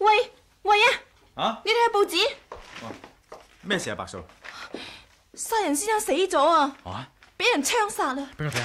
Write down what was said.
喂喂啊！啊，你睇报纸，咩事啊？白素，杀人先生死咗啊！啊，俾人枪杀啦！俾我睇下。